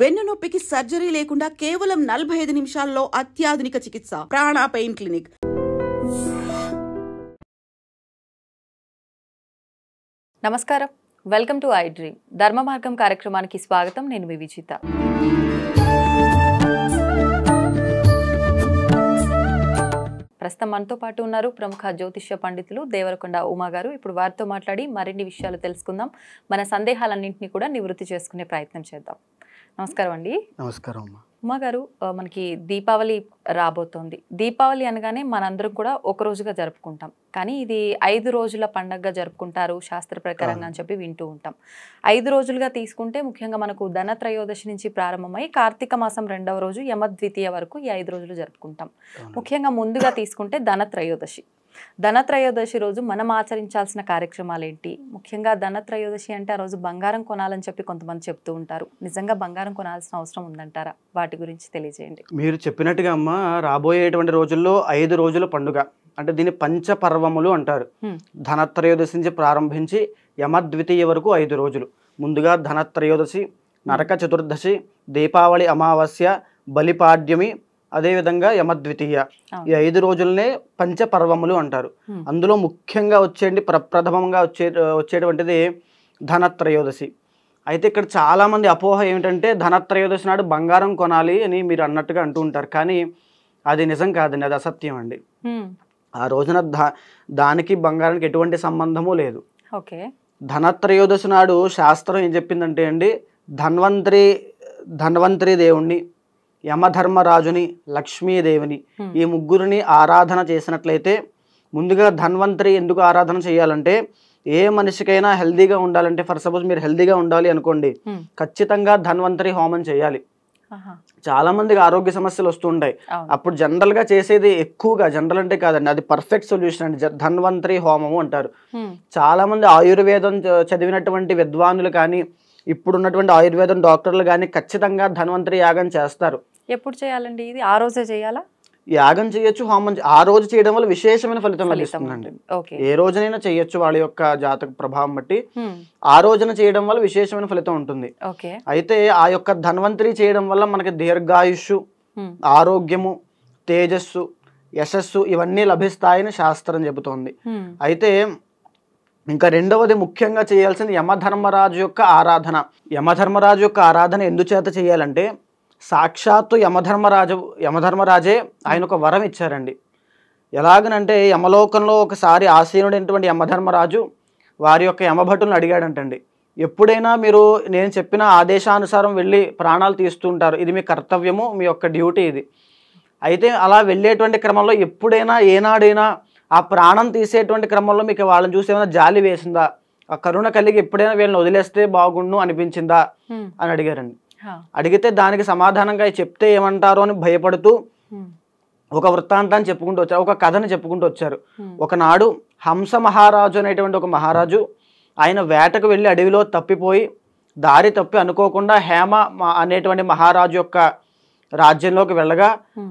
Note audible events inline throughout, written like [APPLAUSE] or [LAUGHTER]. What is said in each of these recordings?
వెన్నునొప్పికి surgery లేకుండా కేవలం నలభై ఐదు నిమిషాల్లో అత్యాధునిక చికిత్స ప్రాణ పెయిన్ క్లినిక్ నమస్కారం వెల్కమ్ టు ఐ డ్రీమ్ ధర్మ మార్గం కార్యక్రమానికి స్వాగతం నేను వివిచిత ప్రస్తుతం మనతో పాటు ఉన్నారు ప్రముఖ జ్యోతిష్య పండితులు దేవరకొండ ఉమా గారు ఇప్పుడు వారితో మాట్లాడి మరిన్ని విషయాలు తెలుసుకుందాం మన సందేహాలన్నింటినీ కూడా నివృత్తి చేసుకునే ప్రయత్నం చేద్దాం నమస్కారం అండి నమస్కారం అమ్మా ఉమా గారు మనకి దీపావళి రాబోతోంది దీపావళి అనగానే మనందరం కూడా ఒక రోజుగా జరుపుకుంటాం కానీ ఇది ఐదు రోజుల పండగగా జరుపుకుంటారు శాస్త్ర ప్రకారంగా అని చెప్పి వింటూ ఉంటాం ఐదు రోజులుగా తీసుకుంటే ముఖ్యంగా మనకు ధనత్రయోదశి నుంచి ప్రారంభమై కార్తీక మాసం రెండవ రోజు యమద్వితీయ వరకు ఈ ఐదు రోజులు జరుపుకుంటాం ముఖ్యంగా ముందుగా తీసుకుంటే ధనత్రయోదశి ధనత్రయోదశి రోజు మనం ఆచరించాల్సిన కార్యక్రమాలు ఏంటి ముఖ్యంగా ధనత్రయోదశి అంటే ఆ రోజు బంగారం కొనాలని చెప్పి కొంతమంది చెప్తూ ఉంటారు నిజంగా బంగారం కొనాల్సిన అవసరం ఉందంటారా వాటి గురించి తెలియజేయండి మీరు చెప్పినట్టుగా అమ్మ రాబోయేటువంటి రోజుల్లో ఐదు రోజుల పండుగ అంటే దీన్ని పంచపర్వములు అంటారు ధనత్రయోదశి నుంచి ప్రారంభించి యమద్వితీయ వరకు ఐదు రోజులు ముందుగా ధనత్రయోదశి నరక చతుర్దశి దీపావళి అమావాస్య బలిపాడ్యమి అదేవిధంగా యమద్వితీయ ఈ ఐదు రోజులనే పంచపర్వములు అంటారు అందులో ముఖ్యంగా వచ్చేయండి ప్రప్రథమంగా వచ్చే వచ్చేటువంటిది ధనత్రయోదశి అయితే ఇక్కడ చాలామంది అపోహ ఏమిటంటే ధనత్రయోదశి నాడు బంగారం కొనాలి అని మీరు అన్నట్టుగా అంటూ ఉంటారు కానీ అది నిజం కాదండి అది అసత్యం అండి ఆ రోజున దానికి బంగారానికి ఎటువంటి సంబంధము లేదు ఓకే ధనత్రయోదశి నాడు శాస్త్రం ఏం చెప్పిందంటే అండి ధన్వంతరి ధన్వంతరి దేవుణ్ణి యమధర్మరాజుని లక్ష్మీదేవిని ఈ ముగ్గురిని ఆరాధన చేసినట్లయితే ముందుగా ధన్వంతరి ఎందుకు ఆరాధన చేయాలంటే ఏ మనిషికైనా హెల్దీగా ఉండాలంటే ఫర్ సపోజ్ మీరు హెల్దీగా ఉండాలి అనుకోండి ఖచ్చితంగా ధన్వంతరి హోమం చేయాలి చాలా మందికి ఆరోగ్య సమస్యలు వస్తుంటాయి అప్పుడు జనరల్ గా చేసేది ఎక్కువగా జనరల్ అంటే కాదండి అది పర్ఫెక్ట్ సొల్యూషన్ అండి ధన్వంతరి హోమము అంటారు చాలా మంది ఆయుర్వేదం చదివినటువంటి విద్వానులు కానీ ఇప్పుడున్నటువంటి ఆయుర్వేదం డాక్టర్లు కానీ ఖచ్చితంగా ధన్వంతరి యాగం చేస్తారు ఎప్పుడు చేయాలండి ఇది ఆ రోజే చేయాలా యాగం చేయొచ్చు హోమం ఆ రోజు చేయడం వల్ల విశేషమైన ఫలితం లభిస్తుందండి ఏ రోజునైనా చేయొచ్చు వాళ్ళ యొక్క జాతక ప్రభావం బట్టి ఆ రోజున చేయడం వల్ల విశేషమైన ఫలితం ఉంటుంది అయితే ఆ యొక్క ధన్వంతరి చేయడం వల్ల మనకి దీర్ఘాయుష్ ఆరోగ్యము తేజస్సు యశస్సు ఇవన్నీ లభిస్తాయని శాస్త్రం చెబుతోంది అయితే ఇంకా రెండవది ముఖ్యంగా చేయాల్సింది యమధర్మరాజు యొక్క ఆరాధన యమధర్మరాజు యొక్క ఆరాధన ఎందుచేత చేయాలంటే సాక్షాత్తు యమధర్మరాజు యమధర్మరాజే ఆయన ఒక వరం ఇచ్చారండి ఎలాగనంటే యమలోకంలో ఒకసారి ఆసీనుడైనటువంటి యమధర్మరాజు వారి యొక్క యమభటులను అడిగాడంటండి ఎప్పుడైనా మీరు నేను చెప్పిన ఆదేశానుసారం వెళ్ళి ప్రాణాలు తీస్తుంటారు ఇది మీ కర్తవ్యము మీ యొక్క డ్యూటీ ఇది అయితే అలా వెళ్ళేటువంటి క్రమంలో ఎప్పుడైనా ఏనాడైనా ఆ ప్రాణం తీసేటువంటి క్రమంలో మీకు వాళ్ళని చూసి ఏమైనా జాలి వేసిందా ఆ కరుణ కలిగి ఎప్పుడైనా వీళ్ళని వదిలేస్తే బాగుండు అనిపించిందా అని అడిగారండి అడిగితే దానికి సమాధానంగా చెప్తే ఏమంటారో అని భయపడుతూ ఒక వృత్తాంతాన్ని చెప్పుకుంటూ వచ్చారు ఒక కథను చెప్పుకుంటూ వచ్చారు ఒకనాడు హంస మహారాజు అనేటువంటి ఒక మహారాజు ఆయన వేటకు వెళ్ళి అడవిలో తప్పిపోయి దారి తప్పి అనుకోకుండా హేమ అనేటువంటి మహారాజు యొక్క రాజ్యంలోకి వెళ్ళగా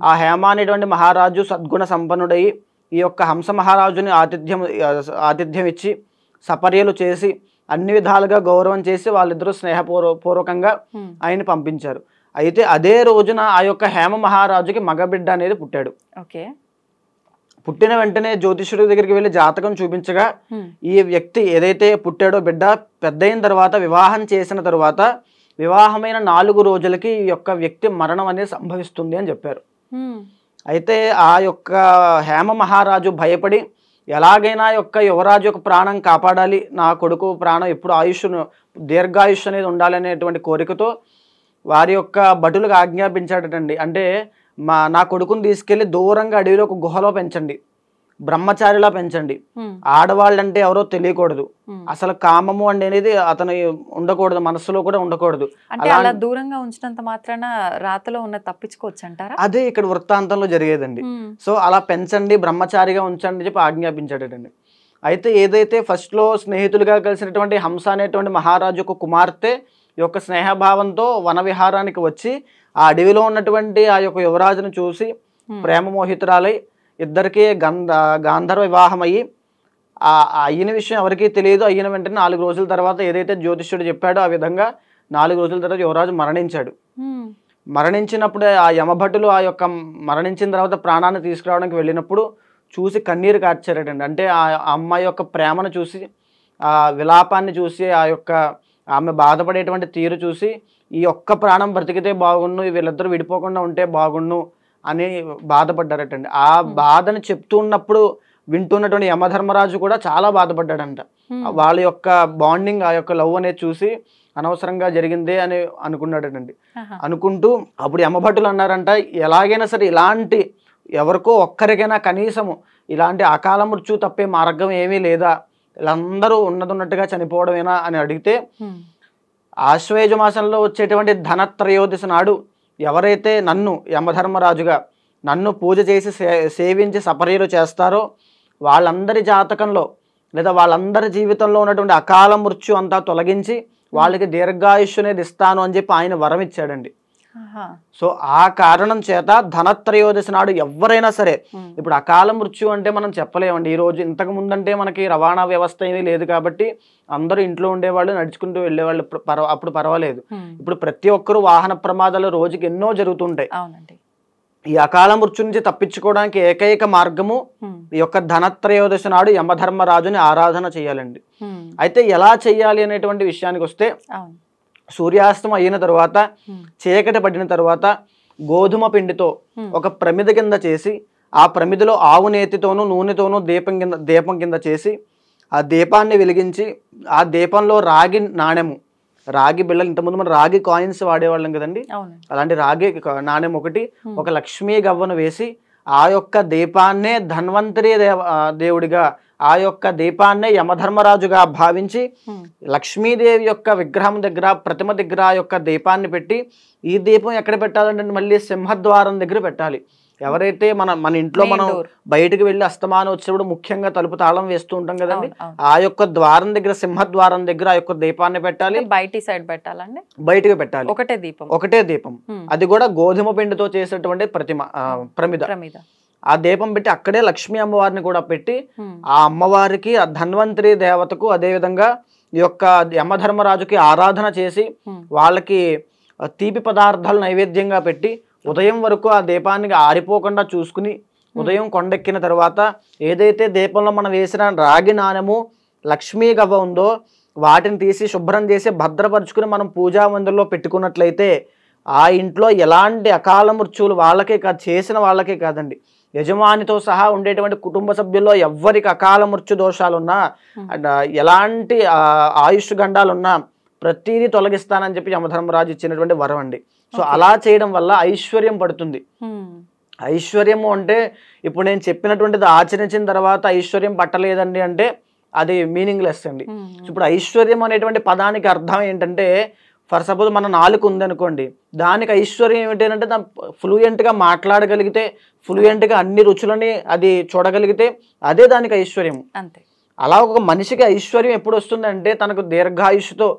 ఆ హేమ అనేటువంటి మహారాజు సద్గుణ సంపన్నుడై ఈ యొక్క హంస మహారాజుని ఆతిథ్యం ఆతిథ్యం ఇచ్చి సపర్యలు చేసి అన్ని విధాలుగా గౌరవం చేసి వాళ్ళిద్దరూ పూర్వకంగా ఆయన పంపించారు అయితే అదే రోజున ఆ యొక్క హేమ మహారాజుకి మగబిడ్డ అనేది పుట్టాడు ఓకే పుట్టిన వెంటనే జ్యోతిష్యుడి దగ్గరికి వెళ్ళి జాతకం చూపించగా ఈ వ్యక్తి ఏదైతే పుట్టాడో బిడ్డ పెద్దయిన తర్వాత వివాహం చేసిన తర్వాత వివాహమైన నాలుగు రోజులకి ఈ యొక్క వ్యక్తి మరణం అనేది సంభవిస్తుంది అని చెప్పారు అయితే ఆ యొక్క హేమ మహారాజు భయపడి ఎలాగైనా యొక్క యువరాజు యొక్క ప్రాణం కాపాడాలి నా కొడుకు ప్రాణం ఎప్పుడు ఆయుష్ను దీర్ఘాయుష్ అనేది ఉండాలనేటువంటి కోరికతో వారి యొక్క భటులకు ఆజ్ఞాపించాడటండి అంటే మా నా కొడుకుని తీసుకెళ్ళి దూరంగా అడవిలో ఒక గుహలో పెంచండి బ్రహ్మచారిలా పెంచండి ఆడవాళ్ళు అంటే ఎవరో తెలియకూడదు అసలు కామము అనేది అతను ఉండకూడదు మనసులో కూడా ఉండకూడదు దూరంగా ఉంచినంత మాత్రాన రాతలో ఉన్న తప్పించుకోవచ్చు అంటారా అదే ఇక్కడ వృత్తాంతంలో జరిగేదండి సో అలా పెంచండి బ్రహ్మచారిగా ఉంచండి చెప్పి ఆజ్ఞాపించాడండి అయితే ఏదైతే ఫస్ట్లో స్నేహితులుగా కలిసినటువంటి హంస అనేటువంటి మహారాజు యొక్క కుమార్తె యొక్క స్నేహభావంతో వన విహారానికి వచ్చి ఆ అడవిలో ఉన్నటువంటి ఆ యొక్క యువరాజును చూసి ప్రేమ మోహితురాలై ఇద్దరికీ గంధ గాంధర్వ వివాహం అయ్యి అయిన విషయం ఎవరికీ తెలియదు అయిన వెంటనే నాలుగు రోజుల తర్వాత ఏదైతే జ్యోతిష్యుడు చెప్పాడో ఆ విధంగా నాలుగు రోజుల తర్వాత యువరాజు మరణించాడు మరణించినప్పుడు ఆ యమభటులు ఆ యొక్క మరణించిన తర్వాత ప్రాణాన్ని తీసుకురావడానికి వెళ్ళినప్పుడు చూసి కన్నీరు కార్చారటండి అంటే ఆ అమ్మాయి యొక్క ప్రేమను చూసి ఆ విలాపాన్ని చూసి ఆ యొక్క ఆమె బాధపడేటువంటి తీరు చూసి ఈ ఒక్క ప్రాణం బ్రతికితే బాగుండు వీళ్ళిద్దరూ విడిపోకుండా ఉంటే బాగుండు అని బాధపడ్డారటండి ఆ బాధను చెప్తున్నప్పుడు వింటున్నటువంటి యమధర్మరాజు కూడా చాలా బాధపడ్డాడంట వాళ్ళ యొక్క బాండింగ్ ఆ యొక్క లవ్ అనేది చూసి అనవసరంగా జరిగింది అని అనుకున్నాడటండి అనుకుంటూ అప్పుడు యమభటులు అన్నారంట ఎలాగైనా సరే ఇలాంటి ఎవరికో ఒక్కరికైనా కనీసము ఇలాంటి అకాల మృత్యు తప్పే మార్గం ఏమీ లేదా వీళ్ళందరూ ఉన్నదున్నట్టుగా చనిపోవడమేనా అని అడిగితే ఆశ్వయుజ మాసంలో వచ్చేటువంటి ధనత్రయోదశి నాడు ఎవరైతే నన్ను యమధర్మరాజుగా నన్ను పూజ చేసి సే సేవించి సపరీలు చేస్తారో వాళ్ళందరి జాతకంలో లేదా వాళ్ళందరి జీవితంలో ఉన్నటువంటి అకాల మృత్యు అంతా తొలగించి వాళ్ళకి దీర్ఘాయుష్యునేది ఇస్తాను అని చెప్పి ఆయన వరం ఇచ్చాడండి సో ఆ కారణం చేత ధనత్రయోదశి నాడు ఎవరైనా సరే ఇప్పుడు అకాల మృత్యు అంటే మనం చెప్పలేమండి ఈ రోజు ఇంతకు ముందంటే మనకి రవాణా వ్యవస్థ ఏమీ లేదు కాబట్టి అందరూ ఇంట్లో ఉండేవాళ్ళు నడుచుకుంటూ వెళ్ళేవాళ్ళు అప్పుడు పర్వాలేదు ఇప్పుడు ప్రతి ఒక్కరు వాహన ప్రమాదాలు రోజుకి ఎన్నో జరుగుతుంటాయి ఈ అకాల మృత్యు నుంచి తప్పించుకోవడానికి ఏకైక మార్గము ఈ యొక్క ధనత్రయోదశి నాడు యమధర్మరాజుని ఆరాధన చేయాలండి అయితే ఎలా చేయాలి అనేటువంటి విషయానికి వస్తే సూర్యాస్తం అయిన తర్వాత చీకటి పడిన తర్వాత గోధుమ పిండితో ఒక ప్రమిద కింద చేసి ఆ ప్రమిదలో ఆవు నేతితోనూ నూనెతోనూ దీపం కింద దీపం కింద చేసి ఆ దీపాన్ని వెలిగించి ఆ దీపంలో రాగి నాణ్యము రాగి బిళ్ళలు ఇంతకుముందు మనం రాగి కాయిన్స్ వాడేవాళ్ళం కదండి అలాంటి రాగి నాణ్యం ఒకటి ఒక లక్ష్మీ గవ్వను వేసి ఆ యొక్క దీపాన్నే ధన్వంతరి దేవ దేవుడిగా ఆ యొక్క దీపాన్నే యమధర్మరాజుగా భావించి లక్ష్మీదేవి యొక్క విగ్రహం దగ్గర ప్రతిమ దగ్గర ఆ యొక్క దీపాన్ని పెట్టి ఈ దీపం ఎక్కడ పెట్టాలంటే మళ్ళీ సింహద్వారం దగ్గర పెట్టాలి ఎవరైతే మన మన ఇంట్లో మనం బయటకు వెళ్ళి అస్తమానం వచ్చినప్పుడు ముఖ్యంగా తలుపు తాళం వేస్తూ ఉంటాం కదండి ఆ యొక్క ద్వారం దగ్గర సింహద్వారం దగ్గర ఆ యొక్క దీపాన్ని పెట్టాలి బయటి సైడ్ పెట్టాలండి బయటకు పెట్టాలి ఒకటే దీపం ఒకటే దీపం అది కూడా గోధుమ పిండితో చేసినటువంటి ప్రతిమ ప్రమిద ఆ దీపం పెట్టి అక్కడే లక్ష్మీ అమ్మవారిని కూడా పెట్టి ఆ అమ్మవారికి ఆ ధన్వంతరి దేవతకు అదేవిధంగా ఈ యొక్క యమధర్మరాజుకి ఆరాధన చేసి వాళ్ళకి తీపి పదార్థాలు నైవేద్యంగా పెట్టి ఉదయం వరకు ఆ దీపాన్ని ఆరిపోకుండా చూసుకుని ఉదయం కొండెక్కిన తర్వాత ఏదైతే దీపంలో మనం వేసిన రాగి నాణము లక్ష్మీ గవ్వ ఉందో వాటిని తీసి శుభ్రం చేసి భద్రపరుచుకుని మనం పూజా మందిరంలో పెట్టుకున్నట్లయితే ఆ ఇంట్లో ఎలాంటి అకాల మృత్యువులు వాళ్ళకే కాదు చేసిన వాళ్ళకే కాదండి యజమానితో సహా ఉండేటువంటి కుటుంబ సభ్యుల్లో ఎవ్వరికి అకాల మృత్యు దోషాలున్నా ఎలాంటి ఆయుష్ గండాలున్నా ప్రతిదీ తొలగిస్తానని చెప్పి యమధర్మరాజు ఇచ్చినటువంటి వరం అండి సో అలా చేయడం వల్ల ఐశ్వర్యం పడుతుంది ఐశ్వర్యము అంటే ఇప్పుడు నేను చెప్పినటువంటిది ఆచరించిన తర్వాత ఐశ్వర్యం పట్టలేదండి అంటే అది మీనింగ్లెస్ అండి ఇప్పుడు ఐశ్వర్యం అనేటువంటి పదానికి అర్థం ఏంటంటే ఫర్ సపోజ్ మన నాలుగు ఉందనుకోండి దానికి ఐశ్వర్యం ఏమిటంటే దాని ఫ్లూయెంట్గా మాట్లాడగలిగితే ఫ్లూయెంట్గా అన్ని రుచులని అది చూడగలిగితే అదే దానికి ఐశ్వర్యం అంతే అలా ఒక మనిషికి ఐశ్వర్యం ఎప్పుడు వస్తుందంటే తనకు దీర్ఘాయుష్తో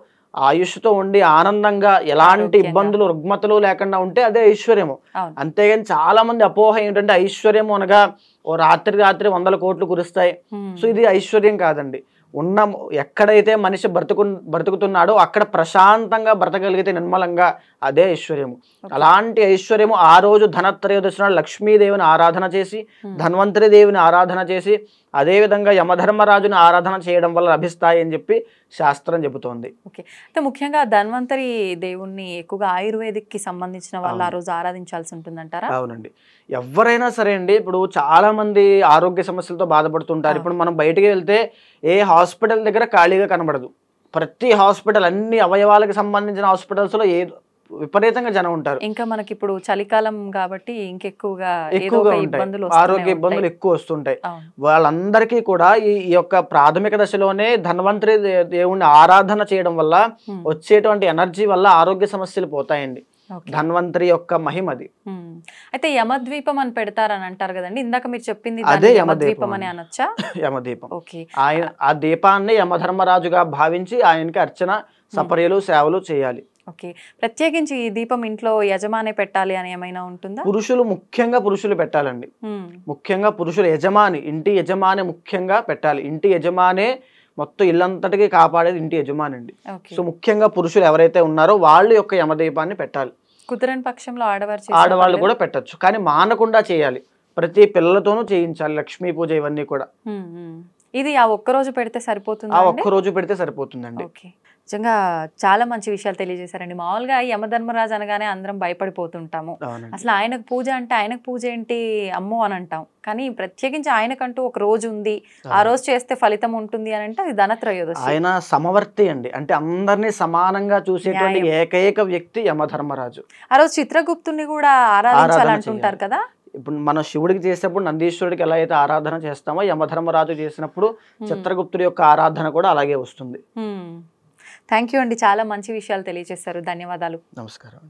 ఆయుష్తో ఉండి ఆనందంగా ఎలాంటి ఇబ్బందులు రుగ్మతలు లేకుండా ఉంటే అదే ఐశ్వర్యము అంతేగాని చాలా మంది అపోహ ఏంటంటే ఐశ్వర్యం అనగా ఓ రాత్రి రాత్రి వందల కోట్లు కురుస్తాయి సో ఇది ఐశ్వర్యం కాదండి ఉన్న ఎక్కడైతే మనిషి బ్రతుకు బ్రతుకుతున్నాడో అక్కడ ప్రశాంతంగా బ్రతకగలిగితే నిర్మలంగా అదే ఐశ్వర్యము అలాంటి ఐశ్వర్యము ఆ రోజు ధనత్రయోదశి నాడు లక్ష్మీదేవిని ఆరాధన చేసి ధన్వంతరి దేవిని ఆరాధన చేసి అదేవిధంగా యమధర్మరాజుని ఆరాధన చేయడం వల్ల లభిస్తాయి అని చెప్పి శాస్త్రం చెబుతోంది ఓకే అంటే ముఖ్యంగా ధన్వంతరి దేవుణ్ణి ఎక్కువగా ఆయుర్వేదిక్కి సంబంధించిన వాళ్ళు ఆ రోజు ఆరాధించాల్సి ఉంటుందంటారా అవునండి ఎవరైనా సరే అండి ఇప్పుడు చాలామంది ఆరోగ్య సమస్యలతో బాధపడుతుంటారు ఇప్పుడు మనం బయటికి వెళ్తే ఏ హాస్పిటల్ దగ్గర ఖాళీగా కనబడదు ప్రతి హాస్పిటల్ అన్ని అవయవాలకు సంబంధించిన హాస్పిటల్స్లో ఏ విపరీతంగా జనం ఉంటారు ఇంకా మనకి ఇప్పుడు చలికాలం కాబట్టి ఇంకెక్కువగా ఎక్కువగా ఉంటాయి ఆరోగ్య ఇబ్బందులు ఎక్కువ వస్తుంటాయి వాళ్ళందరికీ కూడా ఈ యొక్క ప్రాథమిక దశలోనే ధన్వంతరి దేవుణ్ణి ఆరాధన చేయడం వల్ల వచ్చేటువంటి ఎనర్జీ వల్ల ఆరోగ్య సమస్యలు పోతాయండి ధన్వంతరి యొక్క మహిమది అయితే యమద్వీపం అని పెడతారని అంటారు కదండి ఇందాక మీరు చెప్పింది అదే యమద్వీపం అని అనొచ్చా [LAUGHS] యమదీపం ఆయన ఆ దీపాన్ని యమధర్మరాజుగా భావించి ఆయనకి అర్చన సపర్యలు సేవలు చేయాలి ఓకే ప్రత్యేకించి ఈ దీపం ఇంట్లో యజమాని పెట్టాలి అని ఏమైనా ఉంటుందా పురుషులు ముఖ్యంగా పురుషులు పెట్టాలండి ముఖ్యంగా పురుషులు యజమాని ఇంటి యజమాని ముఖ్యంగా పెట్టాలి ఇంటి యజమానే మొత్తం ఇల్లంతటికి కాపాడేది ఇంటి యజమాని అండి సో ముఖ్యంగా పురుషులు ఎవరైతే ఉన్నారో వాళ్ళ యొక్క యమదీపాన్ని పెట్టాలి కుదరని పక్షంలో ఆడవారు ఆడవాళ్ళు కూడా పెట్టచ్చు కానీ మానకుండా చేయాలి ప్రతి పిల్లలతోనూ చేయించాలి లక్ష్మీ పూజ ఇవన్నీ కూడా ఇది ఆ ఒక్క రోజు పెడితే సరిపోతుంది ఆ ఒక్క రోజు పెడితే సరిపోతుందండి నిజంగా చాలా మంచి విషయాలు తెలియజేశారండి మామూలుగా యమధర్మరాజు అనగానే అందరం భయపడిపోతుంటాము అసలు ఆయనకు పూజ అంటే ఆయనకు పూజ ఏంటి అమ్మో అని అంటాం కానీ ప్రత్యేకించి ఆయనకంటూ ఒక రోజు ఉంది ఆ రోజు చేస్తే ఫలితం ఉంటుంది అని అంటే అది ధనత్రయోదశి ఆయన సమవర్తి అండి అంటే అందరినీ సమానంగా చూసేటువంటి ఏకైక వ్యక్తి యమధర్మరాజు ఆ రోజు చిత్రగుప్తుని కూడా ఆరాధించాలంటుంటారు కదా ఇప్పుడు మనం శివుడికి చేసినప్పుడు నందీశ్వరుడికి ఎలా అయితే ఆరాధన చేస్తామో యమధర్మరాజు చేసినప్పుడు చిత్రగుప్తుడి యొక్క ఆరాధన కూడా అలాగే వస్తుంది థ్యాంక్ యూ అండి చాలా మంచి విషయాలు తెలియజేశారు ధన్యవాదాలు నమస్కారం